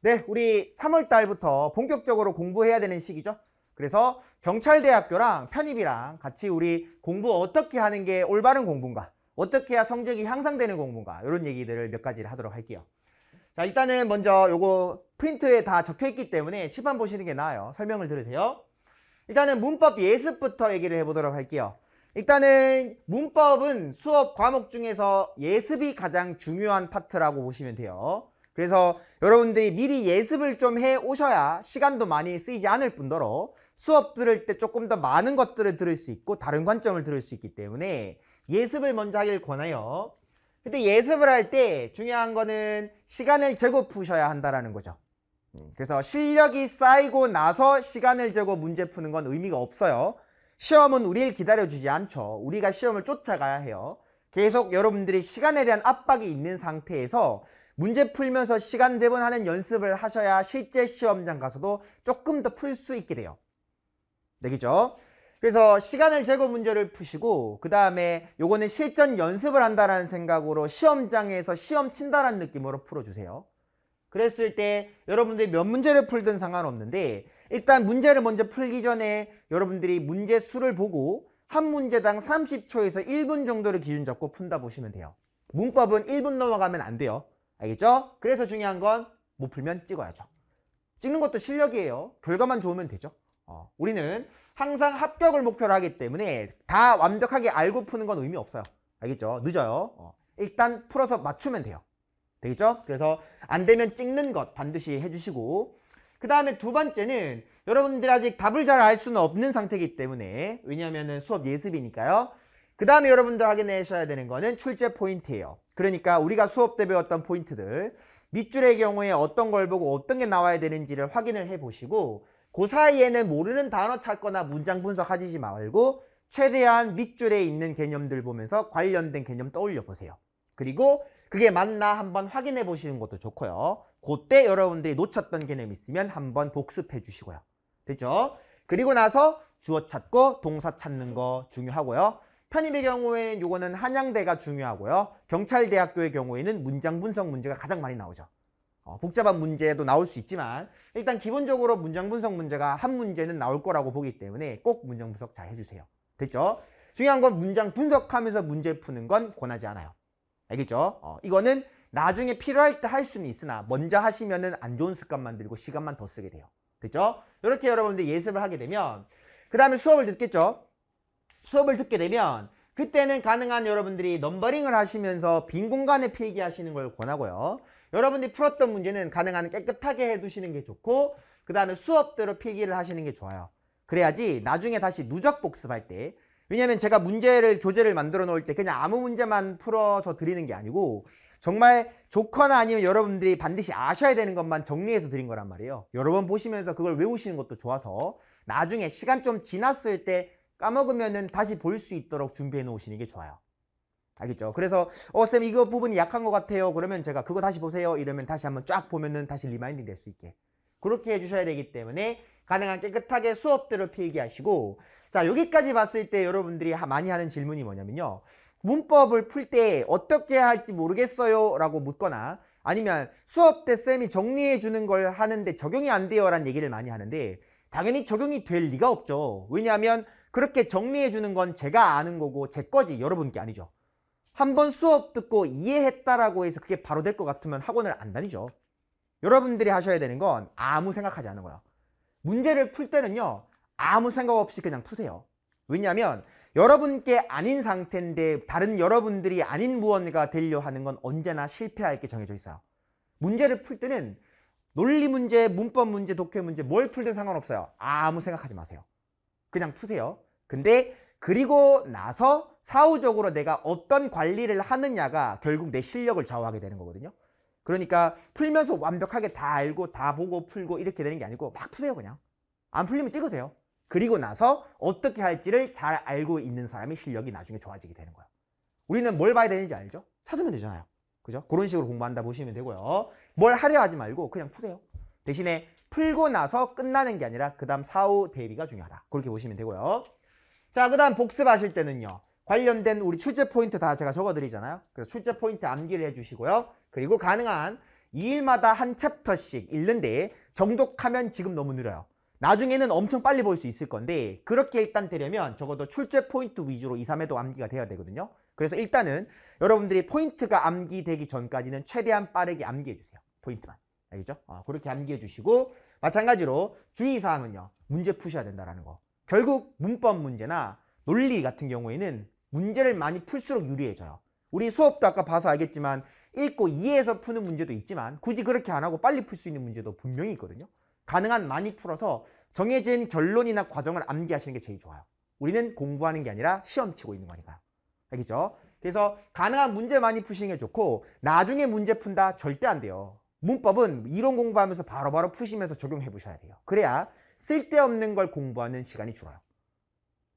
네, 우리 3월 달부터 본격적으로 공부해야 되는 시기죠. 그래서 경찰대학교랑 편입이랑 같이 우리 공부 어떻게 하는 게 올바른 공부인가, 어떻게 해야 성적이 향상되는 공부인가 이런 얘기들을 몇 가지를 하도록 할게요. 자, 일단은 먼저 요거 프린트에 다 적혀있기 때문에 칠판 보시는 게 나아요. 설명을 들으세요. 일단은 문법 예습부터 얘기를 해보도록 할게요. 일단은 문법은 수업 과목 중에서 예습이 가장 중요한 파트라고 보시면 돼요. 그래서 여러분들이 미리 예습을 좀 해 오셔야 시간도 많이 쓰이지 않을 뿐더러 수업 들을 때 조금 더 많은 것들을 들을 수 있고 다른 관점을 들을 수 있기 때문에 예습을 먼저 하길 권해요. 근데 예습을 할 때 중요한 거는 시간을 제거 푸셔야 한다는 거죠. 음, 그래서 실력이 쌓이고 나서 시간을 제거 문제 푸는 건 의미가 없어요. 시험은 우리를 기다려주지 않죠. 우리가 시험을 쫓아가야 해요. 계속 여러분들이 시간에 대한 압박이 있는 상태에서 문제 풀면서 시간 배분 하는 연습을 하셔야 실제 시험장 가서도 조금 더 풀 수 있게 돼요. 되겠죠? 네, 그래서 시간을 재고 문제를 푸시고 그 다음에 요거는 실전 연습을 한다라는 생각으로 시험장에서 시험 친다라 느낌으로 풀어주세요. 그랬을 때 여러분들이 몇 문제를 풀든 상관없는데 일단 문제를 먼저 풀기 전에 여러분들이 문제 수를 보고 한 문제당 30초에서 1분 정도를 기준 잡고 푼다 보시면 돼요. 문법은 1분 넘어가면 안 돼요. 알겠죠? 그래서 중요한 건 못 풀면 찍어야죠. 찍는 것도 실력이에요. 결과만 좋으면 되죠. 어, 우리는 항상 합격을 목표로 하기 때문에 다 완벽하게 알고 푸는 건 의미 없어요. 알겠죠? 늦어요. 어, 일단 풀어서 맞추면 돼요. 되겠죠? 그래서 안 되면 찍는 것 반드시 해주시고 그 다음에 두 번째는 여러분들이 아직 답을 잘 알 수는 없는 상태이기 때문에 왜냐하면 수업 예습이니까요. 그 다음에 여러분들 확인내셔야 되는 거는 출제 포인트예요. 그러니까 우리가 수업 때 배웠던 포인트들 밑줄의 경우에 어떤 걸 보고 어떤 게 나와야 되는지를 확인을 해보시고 그 사이에는 모르는 단어 찾거나 문장 분석하지 말고 최대한 밑줄에 있는 개념들 보면서 관련된 개념 떠올려 보세요. 그리고 그게 맞나 한번 확인해 보시는 것도 좋고요. 그때 여러분들이 놓쳤던 개념 있으면 한번 복습해 주시고요. 됐죠? 그리고 나서 주어 찾고 동사 찾는 거 중요하고요. 편입의 경우에는 요거는 한양대가 중요하고요. 경찰대학교의 경우에는 문장 분석 문제가 가장 많이 나오죠. 어, 복잡한 문제도 나올 수 있지만 일단 기본적으로 문장 분석 문제가 한 문제는 나올 거라고 보기 때문에 꼭 문장 분석 잘 해주세요. 됐죠? 중요한 건 문장 분석하면서 문제 푸는 건 권하지 않아요. 알겠죠? 어, 이거는 나중에 필요할 때 할 수는 있으나 먼저 하시면 은안 좋은 습관 만들고 시간만 더 쓰게 돼요. 됐죠? 이렇게 여러분들 예습을 하게 되면 그 다음에 수업을 듣겠죠? 수업을 듣게 되면 그때는 가능한 여러분들이 넘버링을 하시면서 빈 공간에 필기하시는 걸 권하고요. 여러분들이 풀었던 문제는 가능한 깨끗하게 해두시는 게 좋고 그 다음에 수업대로 필기를 하시는 게 좋아요. 그래야지 나중에 다시 누적 복습할 때 왜냐하면 제가 문제를 교재를 만들어 놓을 때 그냥 아무 문제만 풀어서 드리는 게 아니고 정말 좋거나 아니면 여러분들이 반드시 아셔야 되는 것만 정리해서 드린 거란 말이에요. 여러 번 보시면서 그걸 외우시는 것도 좋아서 나중에 시간 좀 지났을 때 까먹으면은 다시 볼 수 있도록 준비해 놓으시는 게 좋아요. 알겠죠? 그래서 어 쌤 이거 부분이 약한 것 같아요. 그러면 제가 그거 다시 보세요. 이러면 다시 한번 쫙 보면은 다시 리마인딩 될 수 있게 그렇게 해주셔야 되기 때문에 가능한 깨끗하게 수업들을 필기하시고 자 여기까지 봤을 때 여러분들이 많이 하는 질문이 뭐냐면요 문법을 풀 때 어떻게 할지 모르겠어요 라고 묻거나 아니면 수업 때 쌤이 정리해 주는 걸 하는데 적용이 안 돼요 라는 얘기를 많이 하는데 당연히 적용이 될 리가 없죠 왜냐하면 그렇게 정리해 주는 건 제가 아는 거고 제 거지 여러분 게 아니죠. 한번 수업 듣고 이해했다라고 해서 그게 바로 될 것 같으면 학원을 안 다니죠. 여러분들이 하셔야 되는 건 아무 생각하지 않은 거예요. 문제를 풀 때는요. 아무 생각 없이 그냥 푸세요. 왜냐하면 여러분께 아닌 상태인데 다른 여러분들이 아닌 무언가 되려 하는 건 언제나 실패할 게 정해져 있어요. 문제를 풀 때는 논리 문제, 문법 문제, 독해 문제 뭘 풀든 상관없어요. 아무 생각하지 마세요. 그냥 푸세요. 근데 그리고 나서 사후적으로 내가 어떤 관리를 하느냐가 결국 내 실력을 좌우하게 되는 거거든요. 그러니까 풀면서 완벽하게 다 알고 다 보고 풀고 이렇게 되는 게 아니고 막 푸세요 그냥. 안 풀리면 찍으세요. 그리고 나서 어떻게 할지를 잘 알고 있는 사람이 실력이 나중에 좋아지게 되는 거예요. 우리는 뭘 봐야 되는지 알죠? 찾으면 되잖아요. 그죠? 그런 식으로 공부한다 보시면 되고요. 뭘 하려 하지 말고 그냥 푸세요. 대신에 풀고 나서 끝나는 게 아니라 그 다음 사후 대비가 중요하다. 그렇게 보시면 되고요. 자, 그 다음 복습하실 때는요. 관련된 우리 출제 포인트 다 제가 적어드리잖아요. 그래서 출제 포인트 암기를 해주시고요. 그리고 가능한 2일마다 한 챕터씩 읽는데 정독하면 지금 너무 느려요 나중에는 엄청 빨리 볼 수 있을 건데 그렇게 일단 되려면 적어도 출제 포인트 위주로 2, 3회도 암기가 돼야 되거든요. 그래서 일단은 여러분들이 포인트가 암기되기 전까지는 최대한 빠르게 암기해주세요. 포인트만. 알겠죠? 어, 그렇게 암기해주시고 마찬가지로 주의사항은요. 문제 푸셔야 된다라는 거. 결국 문법 문제나 논리 같은 경우에는 문제를 많이 풀수록 유리해져요. 우리 수업도 아까 봐서 알겠지만 읽고 이해해서 푸는 문제도 있지만 굳이 그렇게 안 하고 빨리 풀 수 있는 문제도 분명히 있거든요. 가능한 많이 풀어서 정해진 결론이나 과정을 암기하시는 게 제일 좋아요. 우리는 공부하는 게 아니라 시험 치고 있는 거니까요. 알겠죠? 그래서 가능한 문제 많이 푸시는 게 좋고 나중에 문제 푼다 절대 안 돼요. 문법은 이론 공부하면서 바로바로 바로 푸시면서 적용해 보셔야 돼요. 그래야 쓸데없는 걸 공부하는 시간이 줄어요.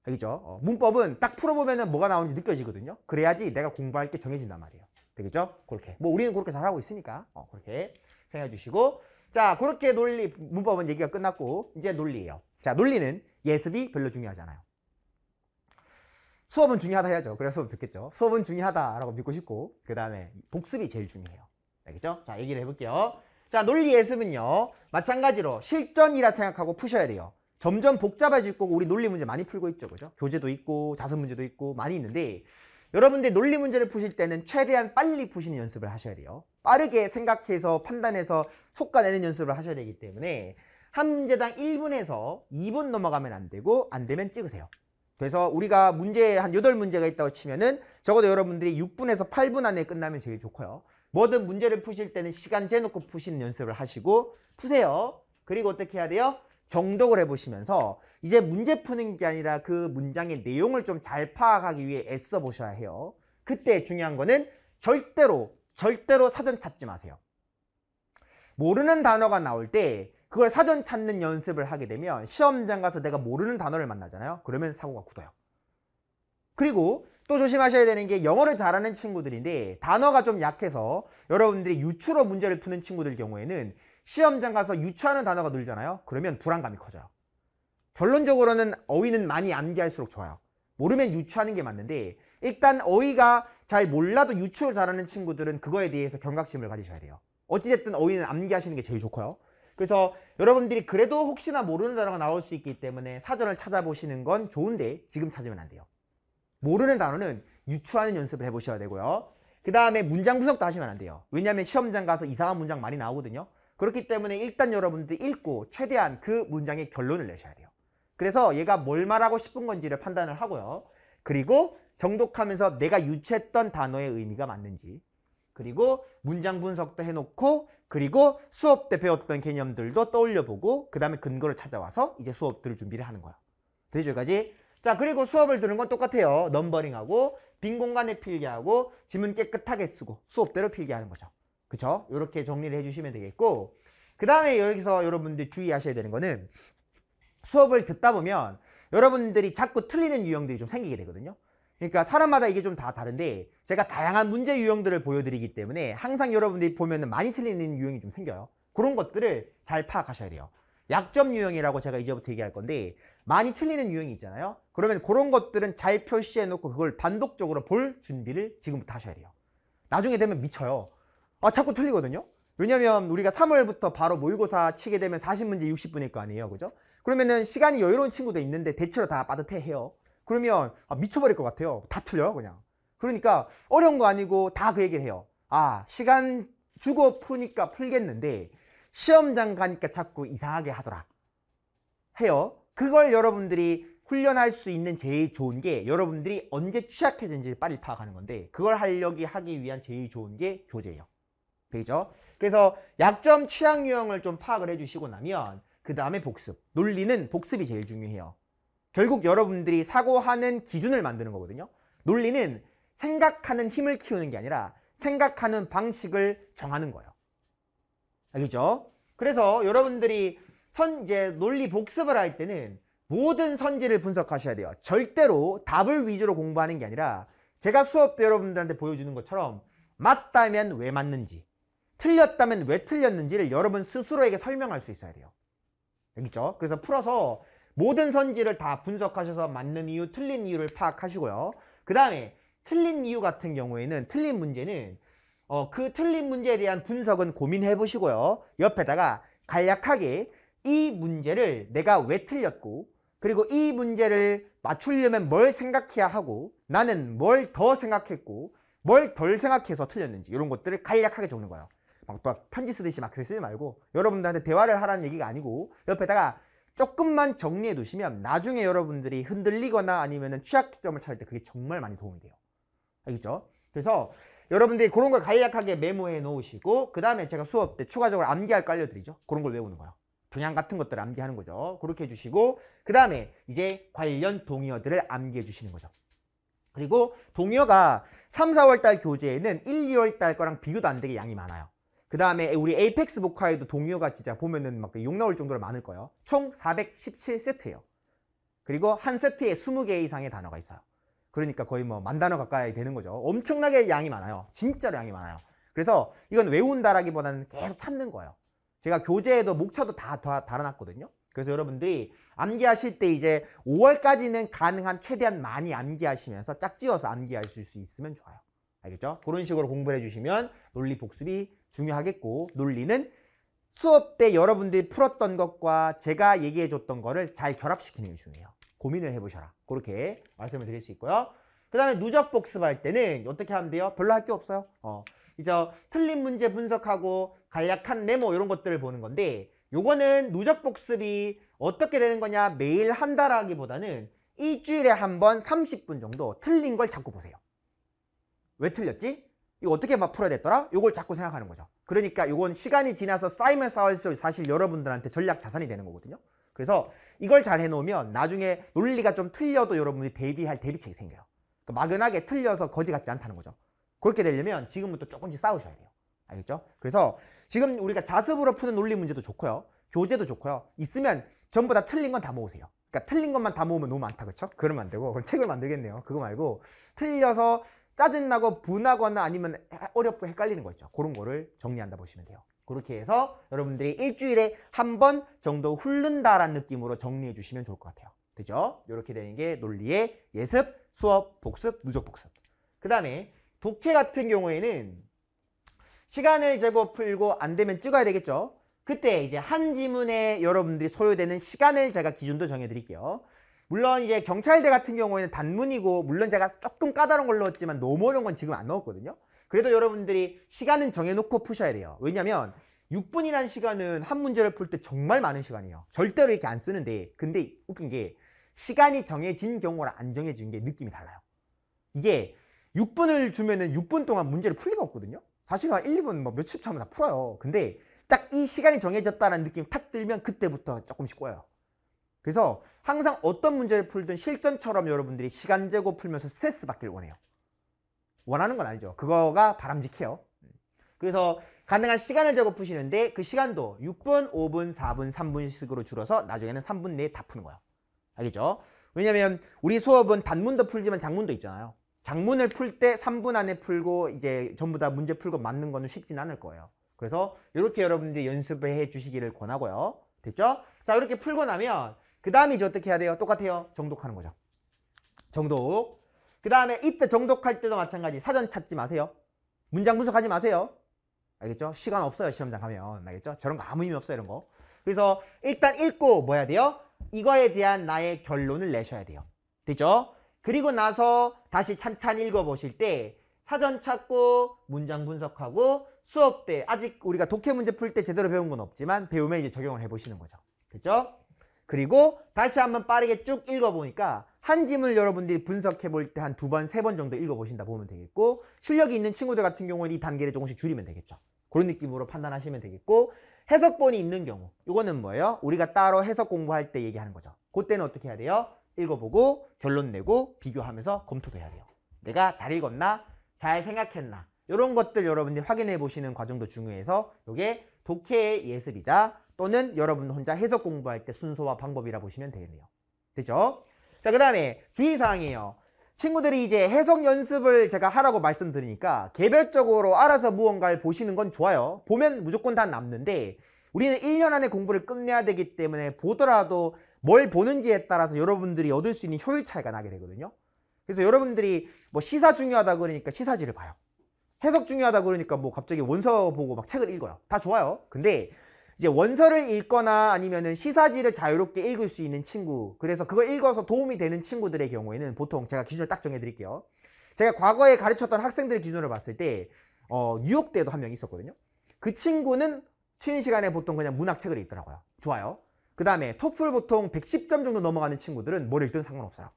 알겠죠? 어, 문법은 딱 풀어보면 뭐가 나오는지 느껴지거든요. 그래야지 내가 공부할 게 정해진단 말이에요. 되겠죠? 그렇게. 뭐 우리는 그렇게 잘하고 있으니까 어, 그렇게 생각해 주시고 자 그렇게 논리 문법은 얘기가 끝났고 이제 논리예요. 자 논리는 예습이 별로 중요하지 않아요. 수업은 중요하다 해야죠. 그래서 수업 듣겠죠. 수업은 중요하다라고 믿고 싶고 그 다음에 복습이 제일 중요해요. 알겠죠? 자 얘기를 해볼게요. 자 논리 예습은요 마찬가지로 실전이라 생각하고 푸셔야 돼요 점점 복잡해질 거고 우리 논리 문제 많이 풀고 있죠 그죠 교재도 있고 자습 문제도 있고 많이 있는데 여러분들 논리 문제를 푸실 때는 최대한 빨리 푸시는 연습을 하셔야 돼요 빠르게 생각해서 판단해서 속가내는 연습을 하셔야 되기 때문에 한 문제당 1분에서 2분 넘어가면 안 되고 안 되면 찍으세요 그래서 우리가 문제 한 8문제가 있다고 치면은 적어도 여러분들이 6분에서 8분 안에 끝나면 제일 좋고요 뭐든 문제를 푸실 때는 시간 재놓고 푸시는 연습을 하시고 푸세요. 그리고 어떻게 해야 돼요? 정독을 해보시면서 이제 문제 푸는 게 아니라 그 문장의 내용을 좀 잘 파악하기 위해 애써 보셔야 해요. 그때 중요한 거는 절대로 절대로 사전 찾지 마세요. 모르는 단어가 나올 때 그걸 사전 찾는 연습을 하게 되면 시험장 가서 내가 모르는 단어를 만나잖아요. 그러면 사고가 굳어요. 그리고 또 조심하셔야 되는 게 영어를 잘하는 친구들인데 단어가 좀 약해서 여러분들이 유추로 문제를 푸는 친구들 경우에는 시험장 가서 유추하는 단어가 늘잖아요. 그러면 불안감이 커져요. 결론적으로는 어휘는 많이 암기할수록 좋아요. 모르면 유추하는 게 맞는데 일단 어휘가 잘 몰라도 유추를 잘하는 친구들은 그거에 대해서 경각심을 가지셔야 돼요. 어찌됐든 어휘는 암기하시는 게 제일 좋고요. 그래서 여러분들이 그래도 혹시나 모르는 단어가 나올 수 있기 때문에 사전을 찾아보시는 건 좋은데 지금 찾으면 안 돼요. 모르는 단어는 유추하는 연습을 해보셔야 되고요. 그 다음에 문장 분석도 하시면 안 돼요. 왜냐하면 시험장 가서 이상한 문장 많이 나오거든요. 그렇기 때문에 일단 여러분들이 읽고 최대한 그 문장의 결론을 내셔야 돼요. 그래서 얘가 뭘 말하고 싶은 건지를 판단을 하고요. 그리고 정독하면서 내가 유추했던 단어의 의미가 맞는지 그리고 문장 분석도 해놓고 그리고 수업 때 배웠던 개념들도 떠올려보고 그 다음에 근거를 찾아와서 이제 수업 들을 준비를 하는 거야. 되죠? 여기까지 자 그리고 수업을 들은 건 똑같아요. 넘버링하고 빈 공간에 필기하고 지문 깨끗하게 쓰고 수업대로 필기하는 거죠. 그쵸? 이렇게 정리를 해주시면 되겠고 그 다음에 여기서 여러분들 주의하셔야 되는 거는 수업을 듣다 보면 여러분들이 자꾸 틀리는 유형들이 좀 생기게 되거든요. 그러니까 사람마다 이게 좀 다 다른데 제가 다양한 문제 유형들을 보여드리기 때문에 항상 여러분들이 보면 많이 틀리는 유형이 좀 생겨요. 그런 것들을 잘 파악하셔야 돼요. 약점 유형이라고 제가 이제부터 얘기할 건데 많이 틀리는 유형이 있잖아요. 그러면 그런 것들은 잘 표시해 놓고 그걸 반복적으로 볼 준비를 지금부터 하셔야 돼요. 나중에 되면 미쳐요. 아, 자꾸 틀리거든요. 왜냐면 하 우리가 3월부터 바로 모의고사 치게 되면 40문제 60분일 거 아니에요. 그죠? 그러면은 시간이 여유로운 친구도 있는데 대체로 다 빠듯해해요. 그러면 아, 미쳐버릴 것 같아요. 다 틀려요, 그냥. 그러니까 어려운 거 아니고 다 그 얘기를 해요. 아, 시간 주고 푸니까 풀겠는데 시험장 가니까 자꾸 이상하게 하더라 해요. 그걸 여러분들이 훈련할 수 있는 제일 좋은 게 여러분들이 언제 취약해진지 빨리 파악하는 건데 그걸 하려기 하기 위한 제일 좋은 게 교재예요. 되죠? 그래서 약점 취약 유형을 좀 파악을 해주시고 나면 그 다음에 복습. 논리는 복습이 제일 중요해요. 결국 여러분들이 사고하는 기준을 만드는 거거든요. 논리는 생각하는 힘을 키우는 게 아니라 생각하는 방식을 정하는 거예요. 알겠죠? 그래서 여러분들이 선제 논리 복습을 할 때는 모든 선지를 분석하셔야 돼요. 절대로 답을 위주로 공부하는 게 아니라 제가 수업 때 여러분들한테 보여주는 것처럼 맞다면 왜 맞는지 틀렸다면 왜 틀렸는지를 여러분 스스로에게 설명할 수 있어야 돼요. 알겠죠? 그래서 풀어서 모든 선지를 다 분석하셔서 맞는 이유, 틀린 이유를 파악하시고요. 그 다음에 틀린 이유 같은 경우에는 틀린 문제는 어, 그 틀린 문제에 대한 분석은 고민해 보시고요. 옆에다가 간략하게 이 문제를 내가 왜 틀렸고 그리고 이 문제를 맞추려면 뭘 생각해야 하고 나는 뭘 더 생각했고 뭘 덜 생각해서 틀렸는지 이런 것들을 간략하게 적는 거예요. 막, 막 편지 쓰듯이 막 쓰지 말고 여러분들한테 대화를 하라는 얘기가 아니고 옆에다가 조금만 정리해 두시면 나중에 여러분들이 흔들리거나 아니면 취약점을 찾을 때 그게 정말 많이 도움이 돼요. 알겠죠? 그래서 여러분들이 그런 걸 간략하게 메모해 놓으시고 그 다음에 제가 수업 때 추가적으로 암기할 거 알려드리죠. 그런 걸 외우는 거요 동양 같은 것들 암기하는 거죠. 그렇게 해주시고 그 다음에 이제 관련 동의어들을 암기해 주시는 거죠. 그리고 동의어가 3, 4월달 교재에는 1, 2월달 거랑 비교도 안 되게 양이 많아요. 그 다음에 우리 에이펙스 복화에도 동의어가 진짜 보면은 막 욕 나올 정도로 많을 거예요. 총 417세트예요. 그리고 한 세트에 20개 이상의 단어가 있어요. 그러니까 거의 뭐 만 단어 가까이 되는 거죠. 엄청나게 양이 많아요. 진짜로 양이 많아요. 그래서 이건 외운다라기보다는 계속 찾는 거예요. 제가 교재에도 목차도 다, 다 달아놨거든요. 그래서 여러분들이 암기하실 때 이제 5월까지는 가능한 최대한 많이 암기하시면서 짝지어서 암기하실 수 있으면 좋아요. 알겠죠? 그런 식으로 공부를 해주시면 논리 복습이 중요하겠고 논리는 수업 때 여러분들이 풀었던 것과 제가 얘기해줬던 거를 잘 결합시키는 게 중요해요. 고민을 해보셔라. 그렇게 말씀을 드릴 수 있고요. 그 다음에 누적 복습할 때는 어떻게 하면 돼요? 별로 할 게 없어요. 어. 이제 틀린 문제 분석하고 간략한 메모 이런 것들을 보는 건데 요거는 누적 복습이 어떻게 되는 거냐 매일 한다라기보다는 일주일에 한 번 30분 정도 틀린 걸 자꾸 보세요. 왜 틀렸지? 이거 어떻게 막 풀어야 됐더라? 요걸 자꾸 생각하는 거죠. 그러니까 요건 시간이 지나서 쌓이면 쌓일수록 사실 여러분들한테 전략 자산이 되는 거거든요. 그래서 이걸 잘 해놓으면 나중에 논리가 좀 틀려도 여러분이 대비할 대비책이 생겨요. 그러니까 막연하게 틀려서 거지 같지 않다는 거죠. 그렇게 되려면 지금부터 조금씩 싸우셔야 돼요. 알겠죠? 그래서 지금 우리가 자습으로 푸는 논리 문제도 좋고요. 교재도 좋고요. 있으면 전부 다 틀린 건 다 모으세요. 그러니까 틀린 것만 다 모으면 너무 많다, 그렇죠? 그러면 안 되고 그럼 책을 만들겠네요. 그거 말고 틀려서 짜증나고 분하거나 아니면 어렵고 헷갈리는 거 있죠. 그런 거를 정리한다 보시면 돼요. 그렇게 해서 여러분들이 일주일에 한 번 정도 훑는다라는 느낌으로 정리해 주시면 좋을 것 같아요. 되죠? 이렇게 되는 게 논리의 예습, 수업, 복습, 누적 복습. 그 다음에 독해 같은 경우에는 시간을 제거 풀고 안 되면 찍어야 되겠죠? 그때 이제 한 지문에 여러분들이 소요되는 시간을 제가 기준도 정해드릴게요. 물론 이제 경찰대 같은 경우에는 단문이고 물론 제가 조금 까다로운 걸넣었지만 너무 어려운 건 지금 안 넣었거든요. 그래도 여러분들이 시간은 정해놓고 푸셔야 돼요. 왜냐면 하 6분이라는 시간은 한 문제를 풀 때 정말 많은 시간이에요. 절대로 이렇게 안 쓰는데 근데 웃긴 게 시간이 정해진 경우랑 안 정해진 게 느낌이 달라요. 이게 6분을 주면은 6분 동안 문제를 풀 리가 없거든요. 사실 1, 2분 뭐 몇십 차면 다 풀어요. 근데 딱 이 시간이 정해졌다는 느낌이 탁 들면 그때부터 조금씩 꼬여요. 그래서 항상 어떤 문제를 풀든 실전처럼 여러분들이 시간 재고 풀면서 스트레스 받길 원해요. 원하는 건 아니죠. 그거가 바람직해요. 음. 그래서 가능한 시간을 적어 푸시는데 그 시간도 6분, 5분, 4분, 3분씩으로 줄어서 나중에는 3분 내에 다 푸는 거예요. 알겠죠? 왜냐면 우리 수업은 단문도 풀지만 장문도 있잖아요. 장문을 풀 때 3분 안에 풀고 이제 전부 다 문제 풀고 맞는 거는 쉽진 않을 거예요. 그래서 이렇게 여러분들이 연습해 주시기를 권하고요. 됐죠? 자 이렇게 풀고 나면 그 다음에 이제 어떻게 해야 돼요? 똑같아요. 정독하는 거죠. 정독. 그 다음에 이때 정독할 때도 마찬가지 사전 찾지 마세요. 문장 분석하지 마세요. 알겠죠? 시간 없어요. 시험장 가면. 알겠죠? 저런 거 아무 의미 없어요. 이런 거. 그래서 일단 읽고 뭐 해야 돼요? 이거에 대한 나의 결론을 내셔야 돼요. 되죠? 그리고 나서 다시 찬찬히 읽어보실 때 사전 찾고 문장 분석하고 수업 때 아직 우리가 독해 문제 풀 때 제대로 배운 건 없지만 배우면 이제 적용을 해보시는 거죠. 그렇죠? 그리고 다시 한번 빠르게 쭉 읽어보니까 한 짐을 여러분들이 분석해 볼 때 한 두 번, 세 번 정도 읽어보신다 보면 되겠고 실력이 있는 친구들 같은 경우는이 단계를 조금씩 줄이면 되겠죠. 그런 느낌으로 판단하시면 되겠고 해석본이 있는 경우 이거는 뭐예요? 우리가 따로 해석 공부할 때 얘기하는 거죠. 그때는 어떻게 해야 돼요? 읽어보고 결론 내고 비교하면서 검토도 해야 돼요. 내가 잘 읽었나? 잘 생각했나? 이런 것들 여러분들이 확인해 보시는 과정도 중요해서 이게 독해의 예습이자 또는 여러분 혼자 해석 공부할 때 순서와 방법이라 보시면 되겠네요. 되죠? 자, 그 다음에 주의사항이에요. 친구들이 이제 해석 연습을 제가 하라고 말씀드리니까 개별적으로 알아서 무언가를 보시는 건 좋아요. 보면 무조건 다 남는데 우리는 1년 안에 공부를 끝내야 되기 때문에 보더라도 뭘 보는지에 따라서 여러분들이 얻을 수 있는 효율 차이가 나게 되거든요. 그래서 여러분들이 뭐 시사 중요하다 그러니까 시사지를 봐요. 해석 중요하다 그러니까 뭐 갑자기 원서 보고 막 책을 읽어요. 다 좋아요. 근데 이제 원서를 읽거나 아니면은 시사지를 자유롭게 읽을 수 있는 친구 그래서 그걸 읽어서 도움이 되는 친구들의 경우에는 보통 제가 기준을 딱 정해드릴게요 제가 과거에 가르쳤던 학생들 의 기준으로 봤을 때 어, 뉴욕대에도 한 명 있었거든요 그 친구는 쉬는 시간에 보통 그냥 문학책을 읽더라고요 좋아요 그 다음에 토플 보통 110점 정도 넘어가는 친구들은 뭘 읽든 상관없어요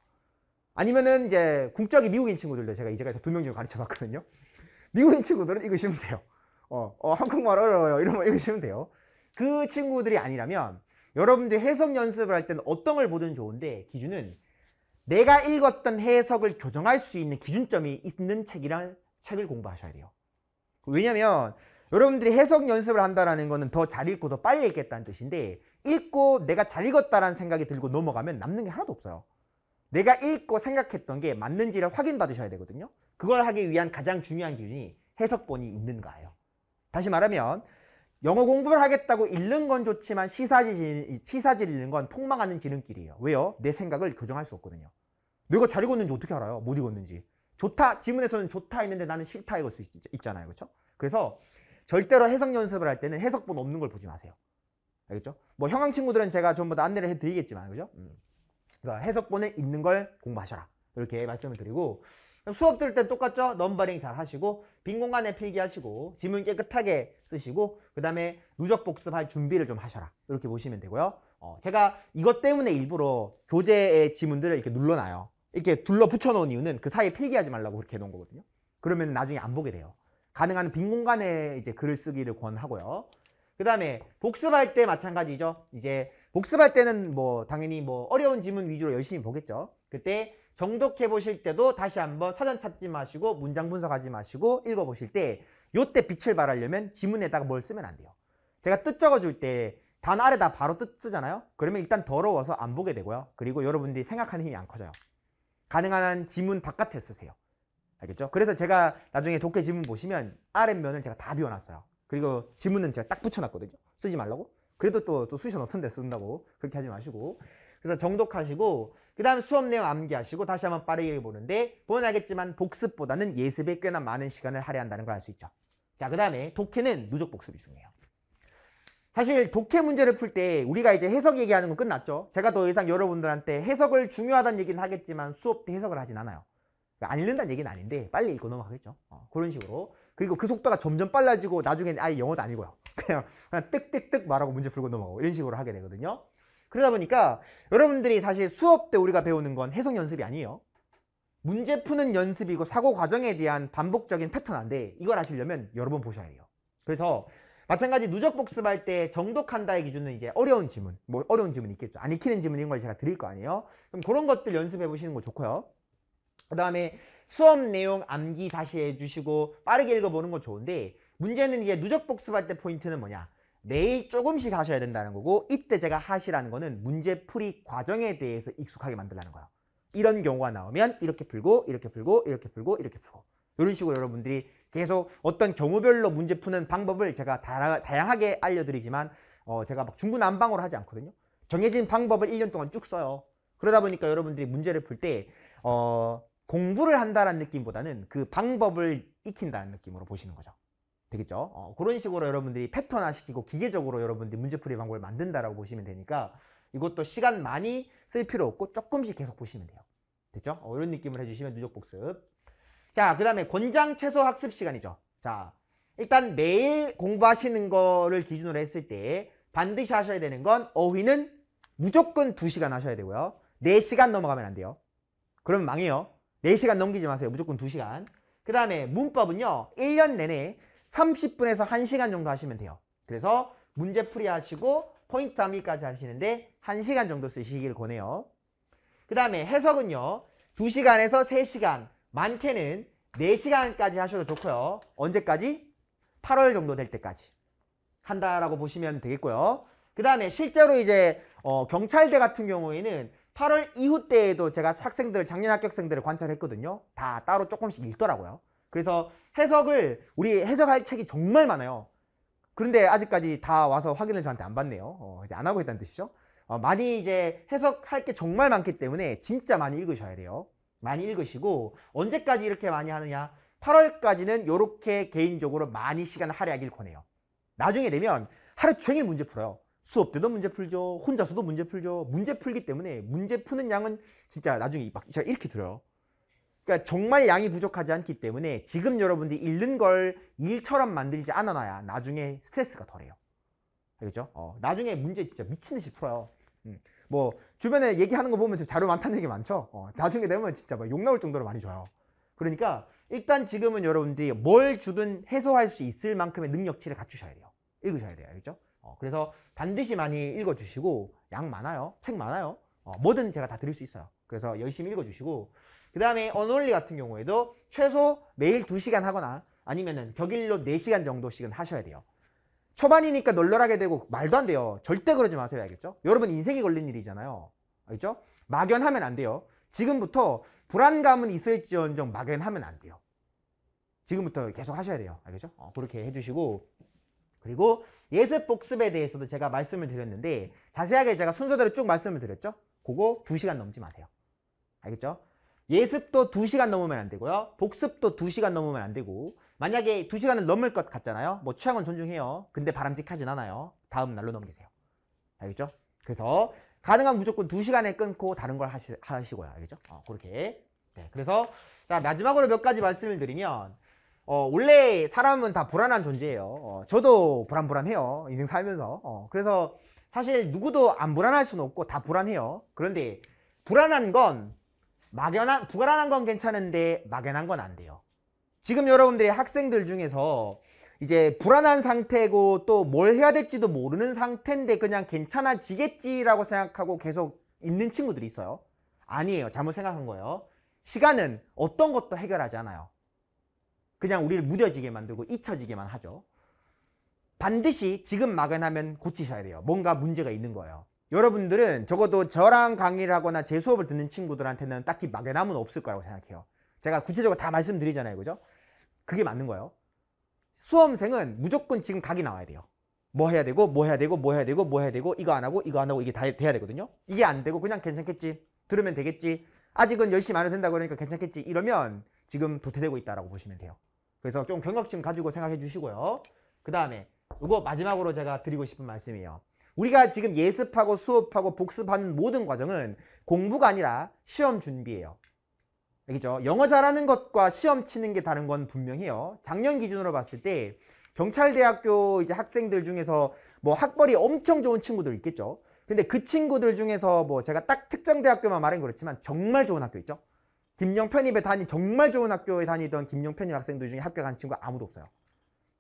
아니면은 이제 국적이 미국인 친구들도 제가 이제까지 두명 중에 가르쳐봤거든요 미국인 친구들은 읽으시면 돼요 어, 어 한국말 어려워요 이런거 읽으시면 돼요 그 친구들이 아니라면 여러분들 해석 연습을 할 때는 어떤 걸 보든 좋은데 기준은 내가 읽었던 해석을 교정할 수 있는 기준점이 있는 책이란 책을 공부하셔야 돼요. 왜냐면 하 여러분들이 해석 연습을 한다는 것은 더 잘 읽고 더 빨리 읽겠다는 뜻인데 읽고 내가 잘읽었다는 생각이 들고 넘어가면 남는 게 하나도 없어요. 내가 읽고 생각했던 게 맞는지를 확인받으셔야 되거든요. 그걸 하기 위한 가장 중요한 기준이 해석본이 있는가예요. 다시 말하면 영어 공부를 하겠다고 읽는 건 좋지만 시사지시사지 읽는 건 폭망하는 지름길이에요. 왜요? 내 생각을 교정할 수 없거든요. 내가 잘 읽었는지 어떻게 알아요? 못 읽었는지. 좋다, 지문에서는 좋다 했는데 나는 싫다 읽을 수 있, 잖아요 그렇죠? 그래서 절대로 해석 연습을 할 때는 해석본 없는 걸 보지 마세요. 알겠죠? 뭐 형광 친구들은 제가 전부 다 안내를 해드리겠지만, 그죠? 음. 그래서 해석본에 있는 걸 공부하셔라. 이렇게 말씀을 드리고 수업 들을 땐 똑같죠? 넘버링 잘 하시고 빈 공간에 필기하시고 지문 깨끗하게 쓰시고 그 다음에 누적 복습할 준비를 좀 하셔라 이렇게 보시면 되고요 어, 제가 이것 때문에 일부러 교재의 지문들을 이렇게 눌러놔요 이렇게 둘러붙여 놓은 이유는 그 사이에 필기하지 말라고 그렇게 해놓은 거거든요 그러면 나중에 안 보게 돼요 가능한 빈 공간에 이제 글을 쓰기를 권하고요 그 다음에 복습할 때 마찬가지죠 이제 복습할 때는 뭐 당연히 뭐 어려운 지문 위주로 열심히 보겠죠 그때 정독해 보실 때도 다시 한번 사전 찾지 마시고 문장 분석하지 마시고 읽어 보실 때 요때 빛을 발하려면 지문에다가 뭘 쓰면 안 돼요. 제가 뜻 적어 줄 때 단 아래다 바로 뜻 쓰잖아요. 그러면 일단 더러워서 안 보게 되고요. 그리고 여러분들이 생각하는 힘이 안 커져요. 가능한 한 지문 바깥에 쓰세요. 알겠죠? 그래서 제가 나중에 독해 지문 보시면 아랫면을 제가 다 비워놨어요. 그리고 지문은 제가 딱 붙여놨거든요. 쓰지 말라고. 그래도 또, 또 쓰셔 넣던데 쓴다고 그렇게 하지 마시고 그래서 정독하시고 그 다음 수업 내용 암기하시고 다시 한번 빠르게 읽어보는데 보면 알겠지만 복습보다는 예습에 꽤나 많은 시간을 할애한다는 걸 알 수 있죠. 자, 그 다음에 독해는 누적 복습이 중요해요. 사실 독해 문제를 풀 때 우리가 이제 해석 얘기하는 건 끝났죠. 제가 더 이상 여러분들한테 해석을 중요하다는 얘기는 하겠지만 수업 때 해석을 하진 않아요. 그러니까 안 읽는다는 얘기는 아닌데 빨리 읽고 넘어가겠죠. 어, 그런 식으로. 그리고 그 속도가 점점 빨라지고 나중에는 아예 영어도 아니고요 그냥, 그냥 뜩뜩뜩 말하고 문제 풀고 넘어가고 이런 식으로 하게 되거든요. 그러다 보니까 여러분들이 사실 수업 때 우리가 배우는 건 해석 연습이 아니에요. 문제 푸는 연습이고 사고 과정에 대한 반복적인 패턴인데 이걸 하시려면 여러 번 보셔야 돼요. 그래서 마찬가지 누적 복습할 때 정독한다의 기준은 이제 어려운 지문, 뭐 어려운 지문 이 있겠죠. 안 익히는 지문 이런 걸 제가 드릴 거 아니에요. 그럼 그런 것들 연습해 보시는 거 좋고요. 그 다음에 수업 내용 암기 다시 해주시고 빠르게 읽어보는 건 좋은데 문제는 이제 누적 복습할 때 포인트는 뭐냐 내일 조금씩 하셔야 된다는 거고 이때 제가 하시라는 거는 문제풀이 과정에 대해서 익숙하게 만들라는 거예요. 이런 경우가 나오면 이렇게 풀고 이렇게 풀고 이렇게 풀고 이렇게 풀고 이런 식으로 여러분들이 계속 어떤 경우별로 문제 푸는 방법을 제가 다, 양하게 알려드리지만 어, 제가 막 중구난방으로 하지 않거든요. 정해진 방법을 1년 동안 쭉 써요. 그러다 보니까 여러분들이 문제를 풀 때 어, 공부를 한다는 느낌보다는 그 방법을 익힌다는 느낌으로 보시는 거죠. 되겠죠. 어, 그런 식으로 여러분들이 패턴화시키고 기계적으로 여러분들이 문제풀이 방법을 만든다라고 보시면 되니까 이것도 시간 많이 쓸 필요 없고 조금씩 계속 보시면 돼요. 됐죠? 어, 이런 느낌을 해주시면 누적 복습. 자, 그 다음에 권장 최소 학습 시간이죠. 자, 일단 매일 공부하시는 거를 기준으로 했을 때 반드시 하셔야 되는 건 어휘는 무조건 2시간 하셔야 되고요. 4시간 넘어가면 안 돼요. 그러면 망해요. 4시간 넘기지 마세요. 무조건 2시간. 그 다음에 문법은요. 1년 내내 30분에서 1시간 정도 하시면 돼요. 그래서 문제 풀이 하시고 포인트 암기까지 하시는데 1시간 정도 쓰시길 권해요. 그 다음에 해석은요. 2시간에서 3시간, 많게는 4시간까지 하셔도 좋고요. 언제까지? 8월 정도 될 때까지 한다라고 보시면 되겠고요. 그 다음에 실제로 이제 어, 경찰대 같은 경우에는 8월 이후 때에도 제가 학생들, 작년 합격생들을 관찰했거든요. 다 따로 조금씩 읽더라고요. 그래서 해석을 우리 해석할 책이 정말 많아요. 그런데 아직까지 다 와서 확인을 저한테 안 받네요. 어, 이제 안 하고 있다는 뜻이죠. 어, 많이 이제 해석할 게 정말 많기 때문에 진짜 많이 읽으셔야 돼요. 많이 읽으시고 언제까지 이렇게 많이 하느냐? 8월까지는 이렇게 개인적으로 많이 시간을 할애하길 권해요. 나중에 되면 하루 종일 문제 풀어요. 수업 때도 문제 풀죠. 혼자서도 문제 풀죠. 문제 풀기 때문에 문제 푸는 양은 진짜 나중에 막 제가 이렇게 들어요. 그러니까 정말 양이 부족하지 않기 때문에 지금 여러분들이 읽는 걸 일처럼 만들지 않아놔야 나중에 스트레스가 덜해요. 알겠죠? 어, 나중에 문제 진짜 미친 듯이 풀어요. 음. 뭐 주변에 얘기하는 거 보면 자료 많다는 얘기 많죠? 어, 나중에 되면 진짜 막욕 나올 정도로 많이 줘요. 그러니까 일단 지금은 여러분들이 뭘 주든 해소할 수 있을 만큼의 능력치를 갖추셔야 돼요. 읽으셔야 돼요. 알겠죠? 어, 그래서 반드시 많이 읽어주시고 양 많아요. 책 많아요. 어, 뭐든 제가 다 드릴 수 있어요. 그래서 열심히 읽어주시고 그 다음에 언올리 같은 경우에도 최소 매일 두시간 하거나 아니면은 격일로 네시간 정도씩은 하셔야 돼요. 초반이니까 널널하게 되고 말도 안 돼요. 절대 그러지 마세요. 알겠죠? 여러분 인생이 걸린 일이잖아요. 알겠죠? 막연하면 안 돼요. 지금부터 불안감은 있을지언정 막연하면 안 돼요. 지금부터 계속 하셔야 돼요. 알겠죠? 어, 그렇게 해주시고 그리고 예습 복습에 대해서도 제가 말씀을 드렸는데 자세하게 제가 순서대로 쭉 말씀을 드렸죠? 그거 두시간 넘지 마세요. 알겠죠? 예습도 2시간 넘으면 안 되고요. 복습도 2시간 넘으면 안 되고 만약에 2시간을 넘을 것 같잖아요. 뭐 취향은 존중해요. 근데 바람직하진 않아요. 다음 날로 넘기세요. 알겠죠? 그래서 가능한 무조건 2시간에 끊고 다른 걸 하시, 하시고요. 알겠죠? 어, 그렇게. 네, 그래서 자 마지막으로 몇 가지 말씀을 드리면 어, 원래 사람은 다 불안한 존재예요. 어, 저도 불안불안해요. 인생 살면서. 어, 그래서 사실 누구도 안 불안할 수는 없고 다 불안해요. 그런데 불안한 건 막연한 불안한건 괜찮은데 막연한 건 안 돼요. 지금 여러분들이 학생들 중에서 이제 불안한 상태고 또 뭘 해야 될지도 모르는 상태인데 그냥 괜찮아지겠지라고 생각하고 계속 있는 친구들이 있어요. 아니에요. 잘못 생각한 거예요. 시간은 어떤 것도 해결하지 않아요. 그냥 우리를 무뎌지게 만들고 잊혀지게만 하죠. 반드시 지금 막연하면 고치셔야 돼요. 뭔가 문제가 있는 거예요. 여러분들은 적어도 저랑 강의를 하거나 제 수업을 듣는 친구들한테는 딱히 막연함은 없을 거라고 생각해요. 제가 구체적으로 다 말씀드리잖아요. 그죠? 그게 맞는 거예요. 수험생은 무조건 지금 각이 나와야 돼요. 뭐 해야 되고 뭐 해야 되고 뭐 해야 되고 뭐 해야 되고 이거 안 하고 이거 안 하고 이게 다 돼야 되거든요. 이게 안 되고 그냥 괜찮겠지. 들으면 되겠지. 아직은 열심히 안 해도 된다 그러니까 괜찮겠지. 이러면 지금 도태되고 있다라고 보시면 돼요. 그래서 좀 경각심 가지고 생각해 주시고요. 그 다음에 이거 마지막으로 제가 드리고 싶은 말씀이에요. 우리가 지금 예습하고 수업하고 복습하는 모든 과정은 공부가 아니라 시험 준비예요. 알겠죠? 영어 잘하는 것과 시험 치는 게 다른 건 분명해요. 작년 기준으로 봤을 때 경찰대학교 이제 학생들 중에서 뭐 학벌이 엄청 좋은 친구들 있겠죠. 근데 그 친구들 중에서 뭐 제가 딱 특정 대학교만 말은 그렇지만 정말 좋은 학교 있죠. 김영 편입에 다니 정말 좋은 학교에 다니던 김영 편입 학생들 중에 합격한 친구 아무도 없어요.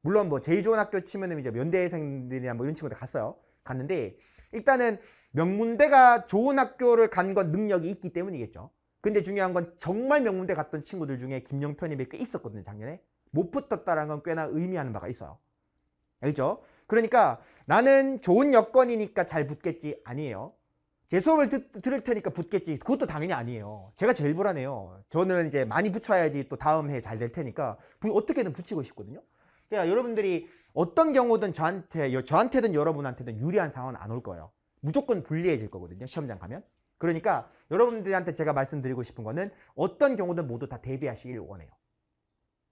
물론 뭐 제일 좋은 학교 치면 이제 면대생들이나 뭐 이런 친구들 갔어요. 갔는데 일단은 명문대가 좋은 학교를 간 건 능력이 있기 때문이겠죠. 근데 중요한 건 정말 명문대 갔던 친구들 중에 김영 편이 몇 개 있었거든요, 작년에. 못붙었다는건 꽤나 의미하는 바가 있어요. 알죠? 그러니까 나는 좋은 여건이니까 잘 붙겠지 아니에요. 제 수업을 듣, 들을 테니까 붙겠지 그것도 당연히 아니에요 제가 제일 불안해요 저는 이제 많이 붙여야지 또 다음 해 잘 될 테니까 어떻게든 붙이고 싶거든요 그러니까 여러분들이 어떤 경우든 저한테, 저한테든 여러분한테든 유리한 상황은 안 올 거예요. 무조건 불리해질 거거든요. 시험장 가면. 그러니까 여러분들한테 제가 말씀드리고 싶은 거는 어떤 경우든 모두 다 대비하시길 원해요.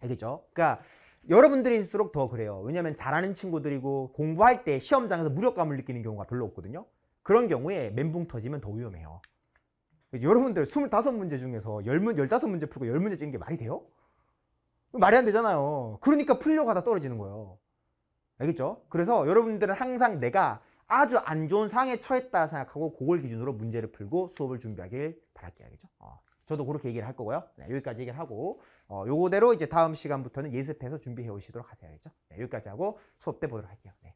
알겠죠? 그러니까 여러분들일수록 더 그래요. 왜냐면 하 잘하는 친구들이고 공부할 때 시험장에서 무력감을 느끼는 경우가 별로 없거든요. 그런 경우에 멘붕 터지면 더 위험해요. 여러분들 25문제 중에서 10문, 15문제 풀고 10문제 찍는 게 말이 돼요? 말이 안 되잖아요. 그러니까 풀려가다 떨어지는 거예요. 알겠죠? 그래서 여러분들은 항상 내가 아주 안 좋은 상황에 처했다 생각하고 그걸 기준으로 문제를 풀고 수업을 준비하길 바랄게요. 알겠죠? 어, 저도 그렇게 얘기를 할 거고요. 네, 여기까지 얘기를 하고 어, 요거대로 이제 다음 시간부터는 예습해서 준비해 오시도록 하셔야겠죠 네, 여기까지 하고 수업 때 보도록 할게요. 네.